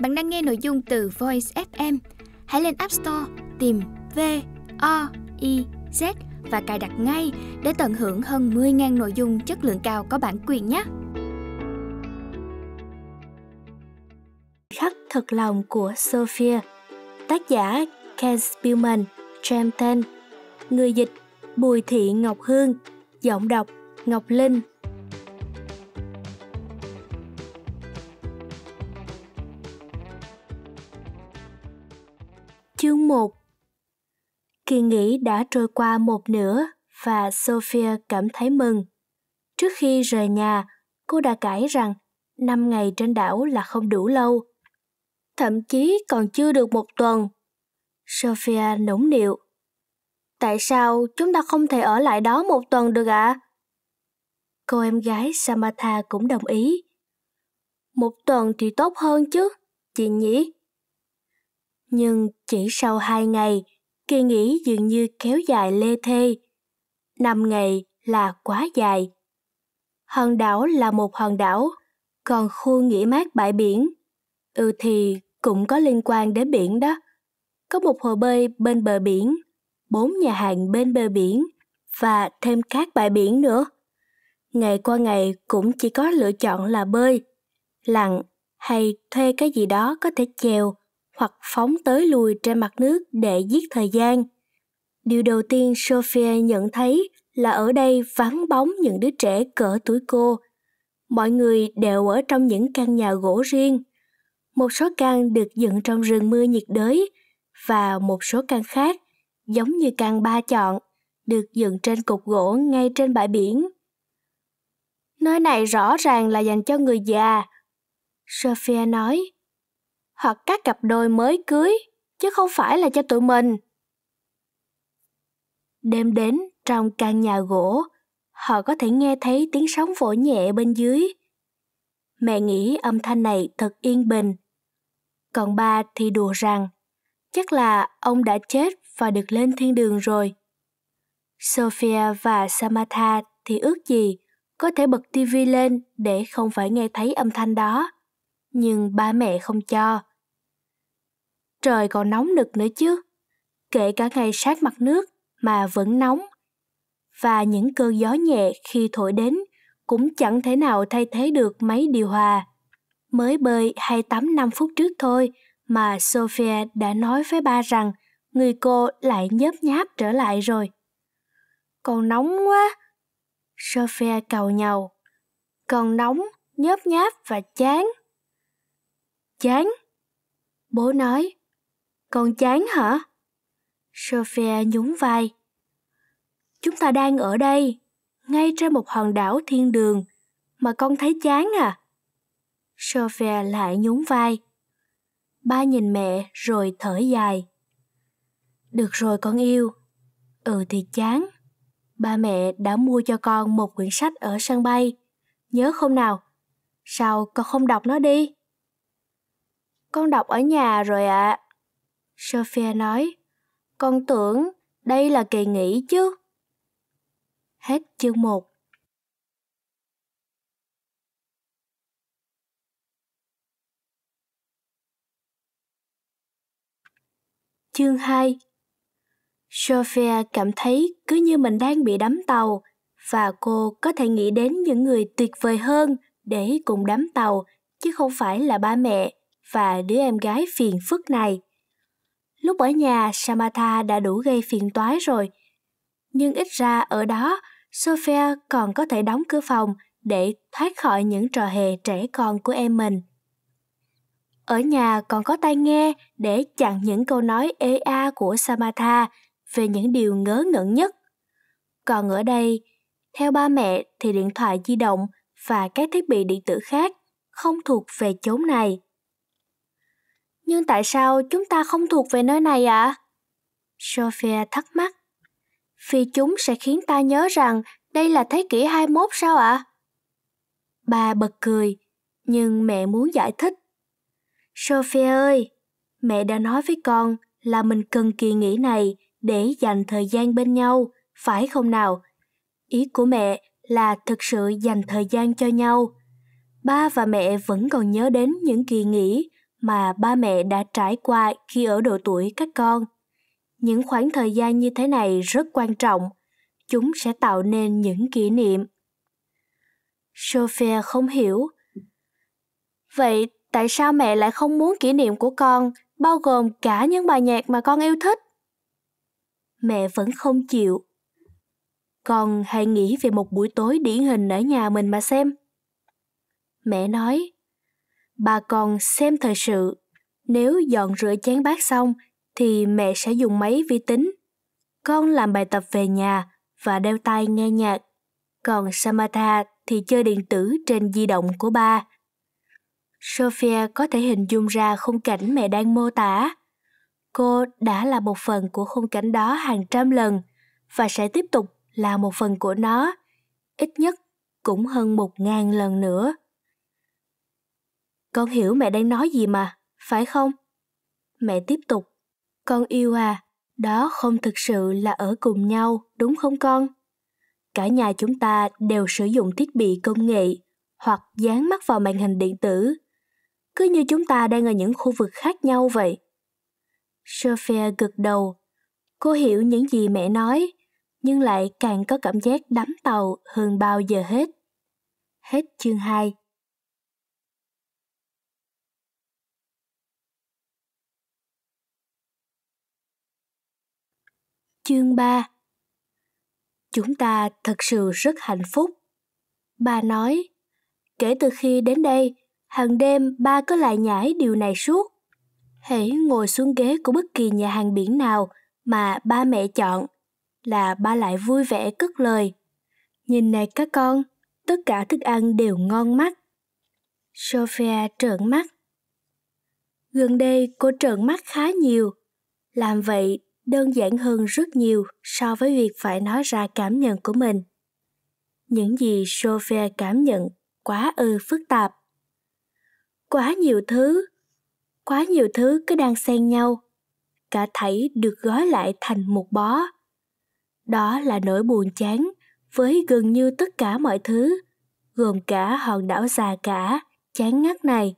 Bạn đang nghe nội dung từ Voice FM. Hãy lên App Store tìm V O I Z và cài đặt ngay để tận hưởng hơn 10.000 nội dung chất lượng cao có bản quyền nhé. khắc thật lòng của Sophia Tác giả Ken Spielman, James Người dịch Bùi Thị Ngọc Hương Giọng đọc Ngọc Linh Chương 1 Kỳ nghỉ đã trôi qua một nửa và Sophia cảm thấy mừng. Trước khi rời nhà, cô đã cãi rằng 5 ngày trên đảo là không đủ lâu. Thậm chí còn chưa được một tuần. Sophia nũng nịu. Tại sao chúng ta không thể ở lại đó một tuần được ạ? À? Cô em gái Samantha cũng đồng ý. Một tuần thì tốt hơn chứ, chị nhỉ? Nhưng chỉ sau hai ngày, kỳ nghỉ dường như kéo dài lê thê. Năm ngày là quá dài. Hòn đảo là một hòn đảo, còn khu nghỉ mát bãi biển. Ừ thì cũng có liên quan đến biển đó. Có một hồ bơi bên bờ biển, bốn nhà hàng bên bờ biển và thêm các bãi biển nữa. Ngày qua ngày cũng chỉ có lựa chọn là bơi, lặn hay thuê cái gì đó có thể chèo hoặc phóng tới lùi trên mặt nước để giết thời gian. Điều đầu tiên Sophia nhận thấy là ở đây vắng bóng những đứa trẻ cỡ tuổi cô. Mọi người đều ở trong những căn nhà gỗ riêng. Một số căn được dựng trong rừng mưa nhiệt đới và một số căn khác giống như căn ba chọn được dựng trên cục gỗ ngay trên bãi biển. Nơi này rõ ràng là dành cho người già. Sophia nói, hoặc các cặp đôi mới cưới chứ không phải là cho tụi mình đêm đến trong căn nhà gỗ họ có thể nghe thấy tiếng sóng vỗ nhẹ bên dưới mẹ nghĩ âm thanh này thật yên bình còn ba thì đùa rằng chắc là ông đã chết và được lên thiên đường rồi sophia và samantha thì ước gì có thể bật tivi lên để không phải nghe thấy âm thanh đó nhưng ba mẹ không cho trời còn nóng nực nữa chứ. Kể cả ngày sát mặt nước mà vẫn nóng. Và những cơn gió nhẹ khi thổi đến cũng chẳng thể nào thay thế được máy điều hòa. Mới bơi hay tắm 5 phút trước thôi mà Sophia đã nói với ba rằng người cô lại nhớp nháp trở lại rồi. Còn nóng quá! Sophia cầu nhầu. Còn nóng, nhớp nháp và chán. Chán? Bố nói, còn chán hả? Sophia nhún vai. Chúng ta đang ở đây, ngay trên một hòn đảo thiên đường, mà con thấy chán à? Sophia lại nhún vai. Ba nhìn mẹ rồi thở dài. Được rồi con yêu. Ừ thì chán. Ba mẹ đã mua cho con một quyển sách ở sân bay. Nhớ không nào? Sao con không đọc nó đi? Con đọc ở nhà rồi ạ. À. Sophia nói, con tưởng đây là kỳ nghỉ chứ. Hết chương 1chương 2 Sophia cảm thấy cứ như mình đang bị đắm tàu và cô có thể nghĩ đến những người tuyệt vời hơn để cùng đắm tàu chứ không phải là ba mẹ và đứa em gái phiền phức này. Lúc ở nhà, Samantha đã đủ gây phiền toái rồi. Nhưng ít ra ở đó, Sophia còn có thể đóng cửa phòng để thoát khỏi những trò hề trẻ con của em mình. Ở nhà còn có tai nghe để chặn những câu nói ê a của Samantha về những điều ngớ ngẩn nhất. Còn ở đây, theo ba mẹ thì điện thoại di động và các thiết bị điện tử khác không thuộc về chốn này. Nhưng tại sao chúng ta không thuộc về nơi này ạ? À? Sophia thắc mắc. Vì chúng sẽ khiến ta nhớ rằng đây là thế kỷ 21 sao ạ? À? Bà bật cười, nhưng mẹ muốn giải thích. Sophia ơi, mẹ đã nói với con là mình cần kỳ nghỉ này để dành thời gian bên nhau, phải không nào? Ý của mẹ là thực sự dành thời gian cho nhau. Ba và mẹ vẫn còn nhớ đến những kỳ nghỉ mà ba mẹ đã trải qua khi ở độ tuổi các con những khoảng thời gian như thế này rất quan trọng chúng sẽ tạo nên những kỷ niệm sophia không hiểu vậy tại sao mẹ lại không muốn kỷ niệm của con bao gồm cả những bài nhạc mà con yêu thích mẹ vẫn không chịu con hãy nghĩ về một buổi tối điển hình ở nhà mình mà xem mẹ nói bà còn xem thời sự. Nếu dọn rửa chén bát xong thì mẹ sẽ dùng máy vi tính. Con làm bài tập về nhà và đeo tai nghe nhạc. Còn Samantha thì chơi điện tử trên di động của ba. Sophia có thể hình dung ra khung cảnh mẹ đang mô tả. Cô đã là một phần của khung cảnh đó hàng trăm lần và sẽ tiếp tục là một phần của nó, ít nhất cũng hơn một ngàn lần nữa. Con hiểu mẹ đang nói gì mà, phải không? Mẹ tiếp tục. Con yêu à, đó không thực sự là ở cùng nhau, đúng không con? Cả nhà chúng ta đều sử dụng thiết bị công nghệ hoặc dán mắt vào màn hình điện tử. Cứ như chúng ta đang ở những khu vực khác nhau vậy. Sophia gật đầu. Cô hiểu những gì mẹ nói, nhưng lại càng có cảm giác đắm tàu hơn bao giờ hết. Hết chương 2 Chương 3 Chúng ta thật sự rất hạnh phúc. Bà nói, kể từ khi đến đây, hàng đêm ba cứ lại nhảy điều này suốt. Hãy ngồi xuống ghế của bất kỳ nhà hàng biển nào mà ba mẹ chọn là ba lại vui vẻ cất lời. Nhìn này các con, tất cả thức ăn đều ngon mắt. Sophia trợn mắt. Gần đây cô trợn mắt khá nhiều. Làm vậy đơn giản hơn rất nhiều so với việc phải nói ra cảm nhận của mình những gì sophia cảm nhận quá ư phức tạp quá nhiều thứ quá nhiều thứ cứ đang xen nhau cả thảy được gói lại thành một bó đó là nỗi buồn chán với gần như tất cả mọi thứ gồm cả hòn đảo già cả chán ngắt này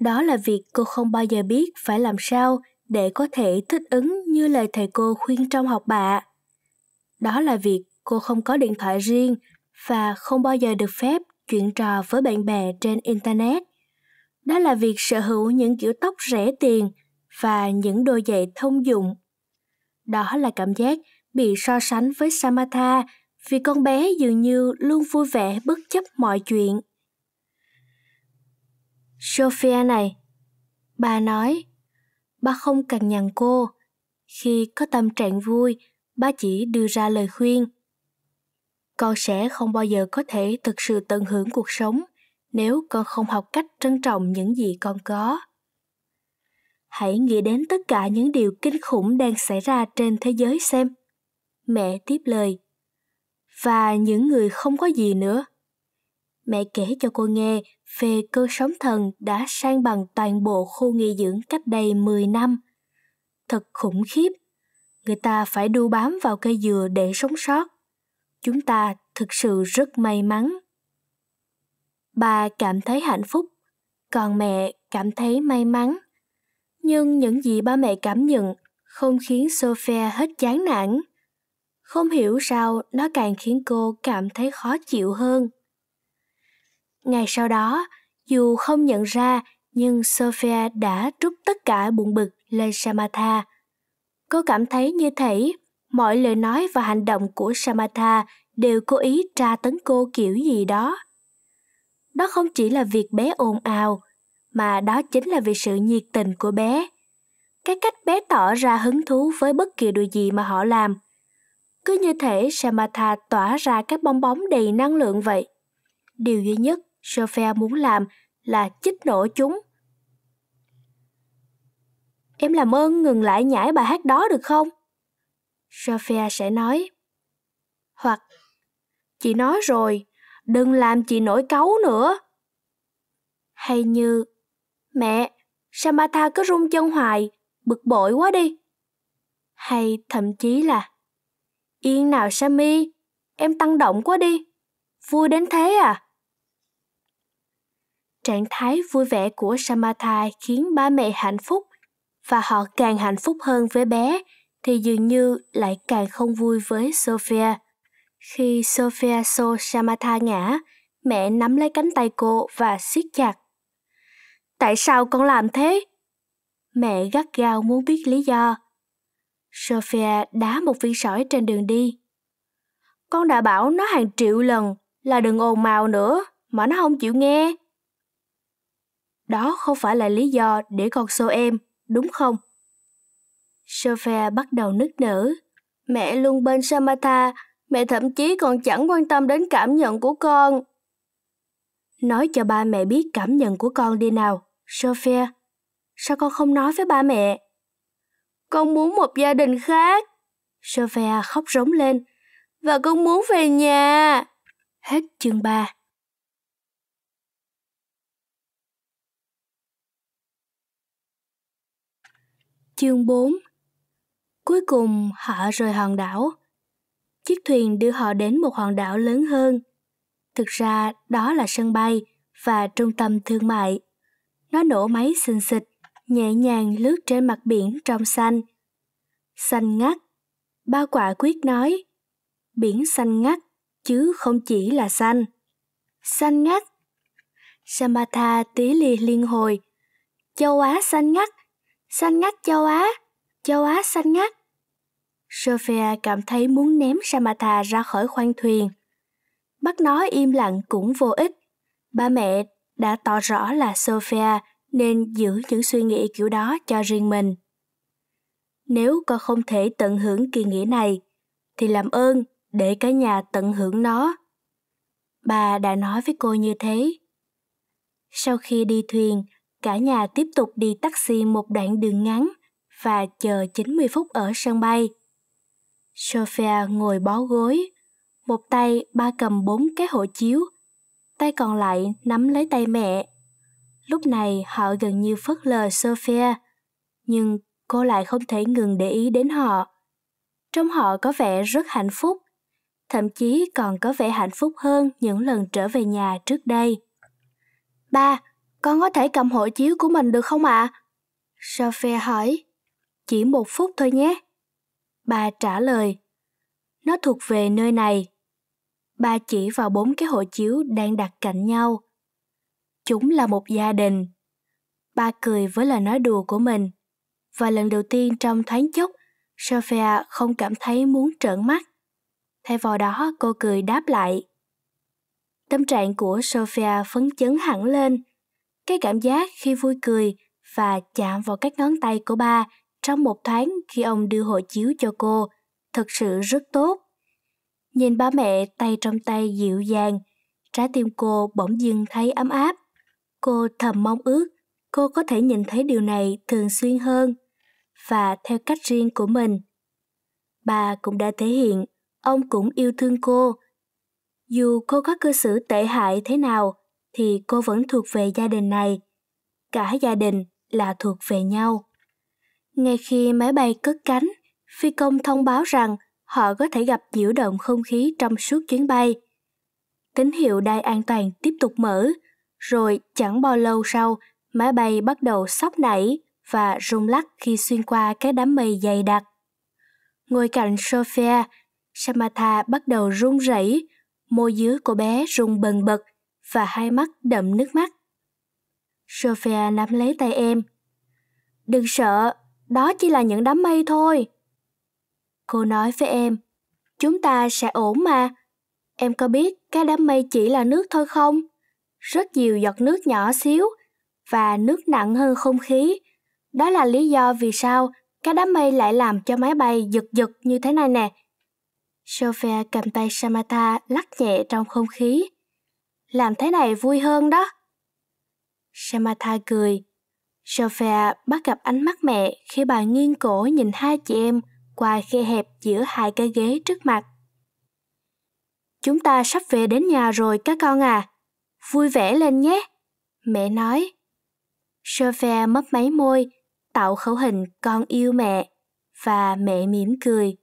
đó là việc cô không bao giờ biết phải làm sao để có thể thích ứng như lời thầy cô khuyên trong học bạ. Đó là việc cô không có điện thoại riêng và không bao giờ được phép chuyện trò với bạn bè trên internet. Đó là việc sở hữu những kiểu tóc rẻ tiền và những đôi giày thông dụng. Đó là cảm giác bị so sánh với Samantha vì con bé dường như luôn vui vẻ bất chấp mọi chuyện. Sophia này, bà nói, ba không cần nhằn cô. Khi có tâm trạng vui, ba chỉ đưa ra lời khuyên. Con sẽ không bao giờ có thể thực sự tận hưởng cuộc sống nếu con không học cách trân trọng những gì con có. Hãy nghĩ đến tất cả những điều kinh khủng đang xảy ra trên thế giới xem. Mẹ tiếp lời. Và những người không có gì nữa mẹ kể cho cô nghe về cơ sóng thần đã sang bằng toàn bộ khu nghỉ dưỡng cách đây 10 năm. Thật khủng khiếp. Người ta phải đu bám vào cây dừa để sống sót. Chúng ta thực sự rất may mắn. Bà cảm thấy hạnh phúc, còn mẹ cảm thấy may mắn. Nhưng những gì ba mẹ cảm nhận không khiến Sophia hết chán nản. Không hiểu sao nó càng khiến cô cảm thấy khó chịu hơn. Ngày sau đó, dù không nhận ra nhưng Sophia đã trút tất cả buồn bực lên Samatha. Cô cảm thấy như thể mọi lời nói và hành động của Samatha đều cố ý tra tấn cô kiểu gì đó. Đó không chỉ là việc bé ồn ào, mà đó chính là vì sự nhiệt tình của bé. Cái cách bé tỏ ra hứng thú với bất kỳ điều gì mà họ làm. Cứ như thể Samatha tỏa ra các bong bóng đầy năng lượng vậy. Điều duy nhất Sophia muốn làm là chích nổ chúng. Em làm ơn ngừng lại nhảy bài hát đó được không? Sophia sẽ nói. Hoặc, chị nói rồi, đừng làm chị nổi cáu nữa. Hay như, mẹ, Samantha cứ rung chân hoài, bực bội quá đi. Hay thậm chí là, yên nào Sammy, em tăng động quá đi, vui đến thế à? Trạng thái vui vẻ của Samatha khiến ba mẹ hạnh phúc và họ càng hạnh phúc hơn với bé thì dường như lại càng không vui với Sophia. Khi Sophia xô Samatha ngã, mẹ nắm lấy cánh tay cô và siết chặt. Tại sao con làm thế? Mẹ gắt gao muốn biết lý do. Sophia đá một viên sỏi trên đường đi. Con đã bảo nó hàng triệu lần là đừng ồn màu nữa mà nó không chịu nghe. Đó không phải là lý do để con xô em, đúng không? Sophia bắt đầu nức nở. Mẹ luôn bên Samantha, mẹ thậm chí còn chẳng quan tâm đến cảm nhận của con. Nói cho ba mẹ biết cảm nhận của con đi nào, Sophia. Sao con không nói với ba mẹ? Con muốn một gia đình khác. Sophia khóc rống lên. Và con muốn về nhà. Hết chương 3 Chương 4 Cuối cùng họ rời hòn đảo. Chiếc thuyền đưa họ đến một hòn đảo lớn hơn. Thực ra đó là sân bay và trung tâm thương mại. Nó nổ máy xình xịch, nhẹ nhàng lướt trên mặt biển trong xanh. Xanh ngắt. bao quả quyết nói, biển xanh ngắt chứ không chỉ là xanh. Xanh ngắt. Samatha tí lì liên hồi. Châu Á xanh ngắt Xanh ngắt châu Á, châu Á xanh ngắt. Sophia cảm thấy muốn ném Samantha ra khỏi khoang thuyền. Bắt nó im lặng cũng vô ích. Ba mẹ đã tỏ rõ là Sophia nên giữ những suy nghĩ kiểu đó cho riêng mình. Nếu con không thể tận hưởng kỳ nghỉ này, thì làm ơn để cả nhà tận hưởng nó. Bà đã nói với cô như thế. Sau khi đi thuyền, Cả nhà tiếp tục đi taxi một đoạn đường ngắn và chờ 90 phút ở sân bay. Sophia ngồi bó gối, một tay ba cầm bốn cái hộ chiếu, tay còn lại nắm lấy tay mẹ. Lúc này họ gần như phớt lờ Sophia, nhưng cô lại không thể ngừng để ý đến họ. Trong họ có vẻ rất hạnh phúc, thậm chí còn có vẻ hạnh phúc hơn những lần trở về nhà trước đây. Ba, con có thể cầm hộ chiếu của mình được không ạ? À? Sophie hỏi. Chỉ một phút thôi nhé. Bà trả lời. Nó thuộc về nơi này. Bà chỉ vào bốn cái hộ chiếu đang đặt cạnh nhau. Chúng là một gia đình. bà cười với lời nói đùa của mình. Và lần đầu tiên trong thoáng chốc, Sophia không cảm thấy muốn trợn mắt. Thay vào đó, cô cười đáp lại. Tâm trạng của Sophia phấn chấn hẳn lên cái cảm giác khi vui cười và chạm vào các ngón tay của ba trong một tháng khi ông đưa hộ chiếu cho cô thật sự rất tốt. Nhìn ba mẹ tay trong tay dịu dàng, trái tim cô bỗng dưng thấy ấm áp. Cô thầm mong ước cô có thể nhìn thấy điều này thường xuyên hơn và theo cách riêng của mình. Bà cũng đã thể hiện ông cũng yêu thương cô. Dù cô có cư xử tệ hại thế nào, thì cô vẫn thuộc về gia đình này. Cả gia đình là thuộc về nhau. Ngay khi máy bay cất cánh, phi công thông báo rằng họ có thể gặp nhiễu động không khí trong suốt chuyến bay. Tín hiệu đai an toàn tiếp tục mở, rồi chẳng bao lâu sau, máy bay bắt đầu sóc nảy và rung lắc khi xuyên qua cái đám mây dày đặc. Ngồi cạnh Sophia, Samantha bắt đầu run rẩy, môi dưới cô bé rung bần bật và hai mắt đậm nước mắt. Sophia nắm lấy tay em. Đừng sợ, đó chỉ là những đám mây thôi. Cô nói với em, chúng ta sẽ ổn mà. Em có biết cái đám mây chỉ là nước thôi không? Rất nhiều giọt nước nhỏ xíu và nước nặng hơn không khí. Đó là lý do vì sao cái đám mây lại làm cho máy bay giật giật như thế này nè. Sophia cầm tay Samantha lắc nhẹ trong không khí làm thế này vui hơn đó. Shamatha cười. Sophia bắt gặp ánh mắt mẹ khi bà nghiêng cổ nhìn hai chị em qua khe hẹp giữa hai cái ghế trước mặt. Chúng ta sắp về đến nhà rồi các con à. Vui vẻ lên nhé, mẹ nói. Sophia mấp máy môi, tạo khẩu hình con yêu mẹ và mẹ mỉm cười.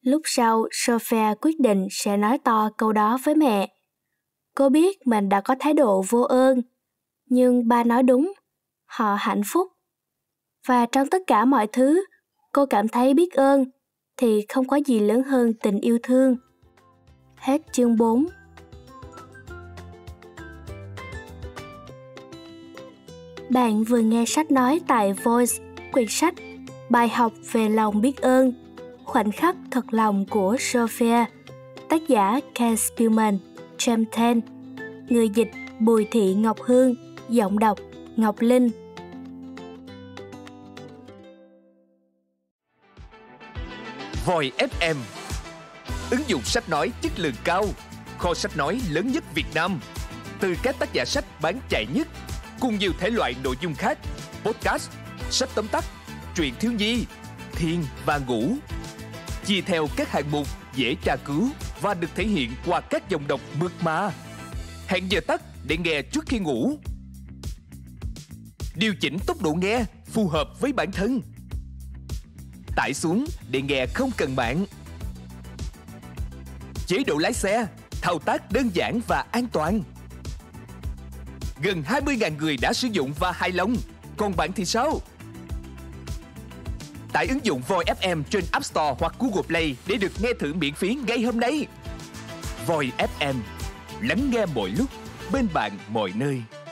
Lúc sau, Sophia quyết định sẽ nói to câu đó với mẹ cô biết mình đã có thái độ vô ơn nhưng ba nói đúng họ hạnh phúc và trong tất cả mọi thứ cô cảm thấy biết ơn thì không có gì lớn hơn tình yêu thương hết chương 4 Bạn vừa nghe sách nói tại Voice, quyển sách Bài học về lòng biết ơn, khoảnh khắc thật lòng của Sophia, tác giả Ken Spielman. James Ten. Người dịch Bùi Thị Ngọc Hương, giọng đọc Ngọc Linh. Voi FM Ứng dụng sách nói chất lượng cao Kho sách nói lớn nhất Việt Nam Từ các tác giả sách bán chạy nhất Cùng nhiều thể loại nội dung khác Podcast, sách tóm tắt, truyện thiếu nhi, thiên và ngủ Chia theo các hạng mục dễ tra cứu và được thể hiện qua các dòng đọc mượt mà. Hẹn giờ tắt để nghe trước khi ngủ. Điều chỉnh tốc độ nghe phù hợp với bản thân. Tải xuống để nghe không cần mạng. Chế độ lái xe, thao tác đơn giản và an toàn. Gần 20.000 người đã sử dụng và hài lòng. Còn bạn thì sao? tải ứng dụng Voi FM trên App Store hoặc Google Play để được nghe thử miễn phí ngay hôm nay. Voi FM, lắng nghe mọi lúc, bên bạn mọi nơi.